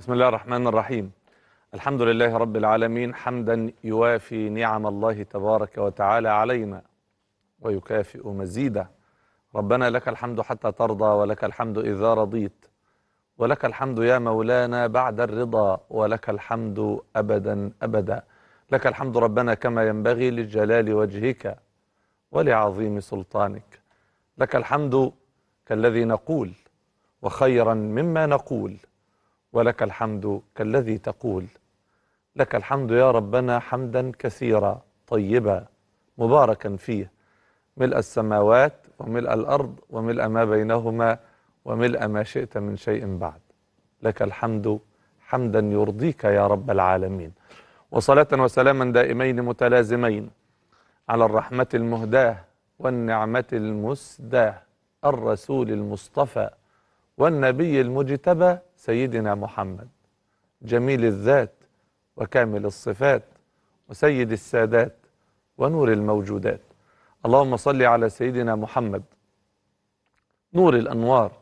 بسم الله الرحمن الرحيم الحمد لله رب العالمين حمدا يوافي نعم الله تبارك وتعالى علينا ويكافئ مزيدا ربنا لك الحمد حتى ترضى ولك الحمد إذا رضيت ولك الحمد يا مولانا بعد الرضا ولك الحمد أبدا أبدا لك الحمد ربنا كما ينبغي لجلال وجهك ولعظيم سلطانك لك الحمد كالذي نقول وخيرا مما نقول ولك الحمد كالذي تقول لك الحمد يا ربنا حمدا كثيرا طيبا مباركا فيه ملء السماوات وملء الأرض وملء ما بينهما وملء ما شئت من شيء بعد لك الحمد حمدا يرضيك يا رب العالمين وصلاة وسلاما دائمين متلازمين على الرحمة المهداة والنعمة المسداة الرسول المصطفى والنبي المجتبى سيدنا محمد جميل الذات وكامل الصفات وسيد السادات ونور الموجودات اللهم صل على سيدنا محمد نور الأنوار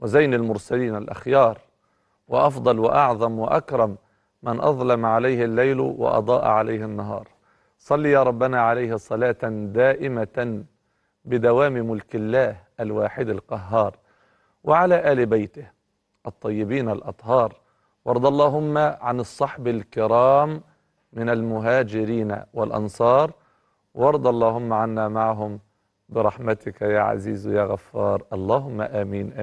وزين المرسلين الأخيار وأفضل وأعظم وأكرم من أظلم عليه الليل وأضاء عليه النهار صل يا ربنا عليه صلاة دائمة بدوام ملك الله الواحد القهار وعلى آل بيته الطيبين الأطهار وارض اللهم عن الصحب الكرام من المهاجرين والأنصار وارض اللهم عنا معهم برحمتك يا عزيز يا غفار اللهم آمين آمين